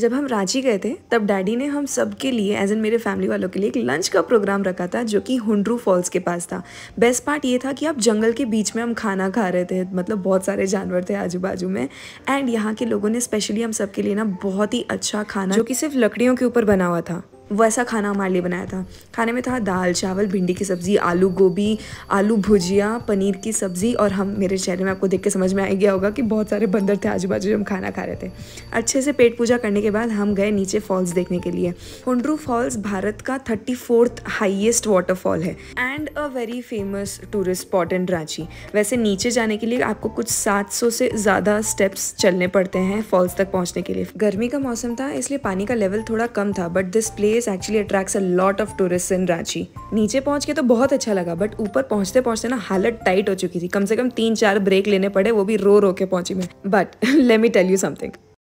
जब हम रांची गए थे तब डैडी ने हम सब के लिए एज एन मेरे फैमिली वालों के लिए एक लंच का प्रोग्राम रखा था जो कि हुंड्रू फॉल्स के पास था बेस्ट पार्ट ये था कि आप जंगल के बीच में हम खाना खा रहे थे मतलब बहुत सारे जानवर थे आजू बाजू में एंड यहाँ के लोगों ने स्पेशली हम सब के लिए ना बहुत ही अच्छा खाना जो कि सिर्फ लकड़ियों के ऊपर बना हुआ था वैसा खाना हमारे लिए बनाया था खाने में था दाल चावल भिंडी की सब्ज़ी आलू गोभी आलू भुजिया पनीर की सब्ज़ी और हम मेरे चेहरे में आपको देख के समझ में आ गया होगा कि बहुत सारे बंदर थे आजू बाजू हम खाना खा रहे थे अच्छे से पेट पूजा करने के बाद हम गए नीचे फॉल्स देखने के लिए हुंड्रू फॉल्स भारत का थर्टी फोर्थ हाइएस्ट वाटरफॉल है and a very famous tourist spot in Ranchi वैसे नीचे जाने के लिए आपको कुछ सौ से ज़्यादा स्टेप्स चलने पड़ते हैं फॉल्स तक पहुँचने के लिए गर्मी का मौसम था इसलिए पानी का लेवल थोड़ा कम था but this place place actually attracts a lot of tourist in Ranchi नीचे पहुंच के तो बहुत अच्छा लगा बट ऊपर पहुंचते पहुंचते ना हालत टाइट हो चुकी थी कम से कम तीन चार ब्रेक लेने पड़े वो भी रो रो के पहुंची मैं but let me tell you something